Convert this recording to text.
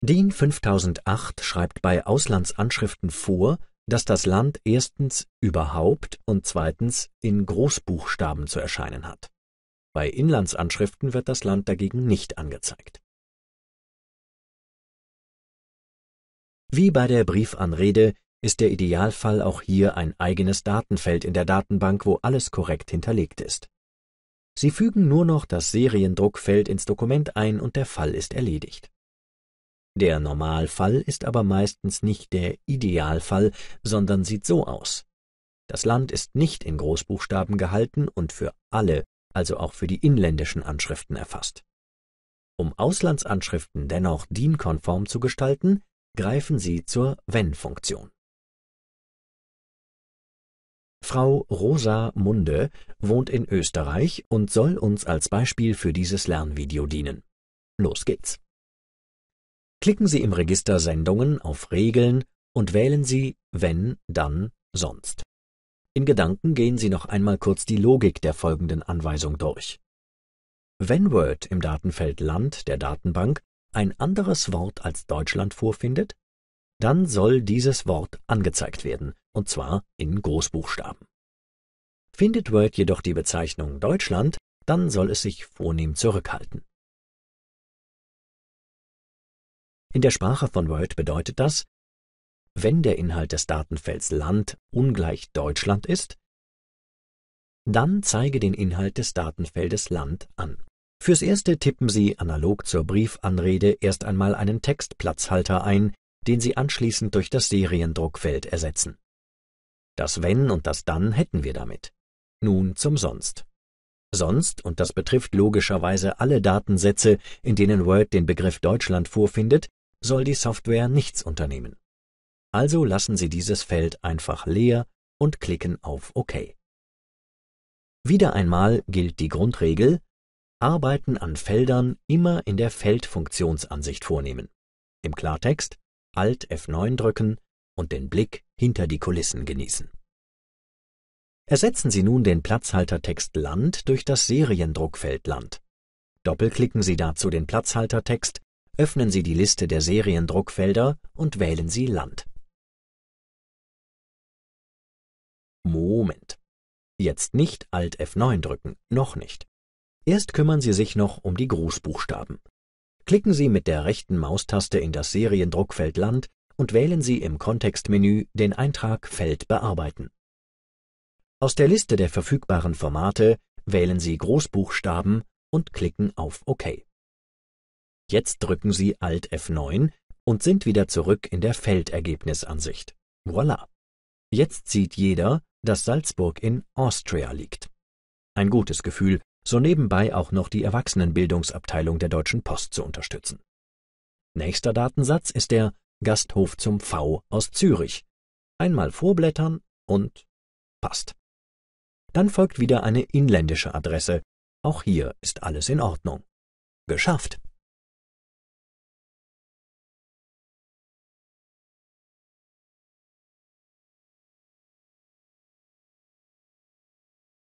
DIN 5008 schreibt bei Auslandsanschriften vor, dass das Land erstens überhaupt und zweitens in Großbuchstaben zu erscheinen hat. Bei Inlandsanschriften wird das Land dagegen nicht angezeigt. Wie bei der Briefanrede ist der Idealfall auch hier ein eigenes Datenfeld in der Datenbank, wo alles korrekt hinterlegt ist. Sie fügen nur noch das Seriendruckfeld ins Dokument ein und der Fall ist erledigt der Normalfall ist aber meistens nicht der Idealfall, sondern sieht so aus. Das Land ist nicht in Großbuchstaben gehalten und für alle, also auch für die inländischen Anschriften erfasst. Um Auslandsanschriften dennoch DIN-konform zu gestalten, greifen sie zur Wenn-Funktion. Frau Rosa Munde wohnt in Österreich und soll uns als Beispiel für dieses Lernvideo dienen. Los geht's! Klicken Sie im Register Sendungen auf Regeln und wählen Sie Wenn, Dann, Sonst. In Gedanken gehen Sie noch einmal kurz die Logik der folgenden Anweisung durch. Wenn Word im Datenfeld Land der Datenbank ein anderes Wort als Deutschland vorfindet, dann soll dieses Wort angezeigt werden, und zwar in Großbuchstaben. Findet Word jedoch die Bezeichnung Deutschland, dann soll es sich vornehm zurückhalten In der Sprache von Word bedeutet das, wenn der Inhalt des Datenfelds Land ungleich Deutschland ist, dann zeige den Inhalt des Datenfeldes Land an. Fürs Erste tippen Sie analog zur Briefanrede erst einmal einen Textplatzhalter ein, den Sie anschließend durch das Seriendruckfeld ersetzen. Das Wenn und das Dann hätten wir damit. Nun zum Sonst. Sonst, und das betrifft logischerweise alle Datensätze, in denen Word den Begriff Deutschland vorfindet, soll die Software nichts unternehmen. Also lassen Sie dieses Feld einfach leer und klicken auf OK. Wieder einmal gilt die Grundregel, Arbeiten an Feldern immer in der Feldfunktionsansicht vornehmen. Im Klartext Alt F9 drücken und den Blick hinter die Kulissen genießen. Ersetzen Sie nun den Platzhaltertext Land durch das Seriendruckfeld Land. Doppelklicken Sie dazu den Platzhaltertext öffnen Sie die Liste der Seriendruckfelder und wählen Sie Land. Moment. Jetzt nicht Alt F9 drücken, noch nicht. Erst kümmern Sie sich noch um die Großbuchstaben. Klicken Sie mit der rechten Maustaste in das Seriendruckfeld Land und wählen Sie im Kontextmenü den Eintrag Feld bearbeiten. Aus der Liste der verfügbaren Formate wählen Sie Großbuchstaben und klicken auf OK. Jetzt drücken Sie Alt F9 und sind wieder zurück in der Feldergebnisansicht. Voila! Jetzt sieht jeder, dass Salzburg in Austria liegt. Ein gutes Gefühl, so nebenbei auch noch die Erwachsenenbildungsabteilung der Deutschen Post zu unterstützen. Nächster Datensatz ist der Gasthof zum V aus Zürich. Einmal vorblättern und passt. Dann folgt wieder eine inländische Adresse. Auch hier ist alles in Ordnung. Geschafft!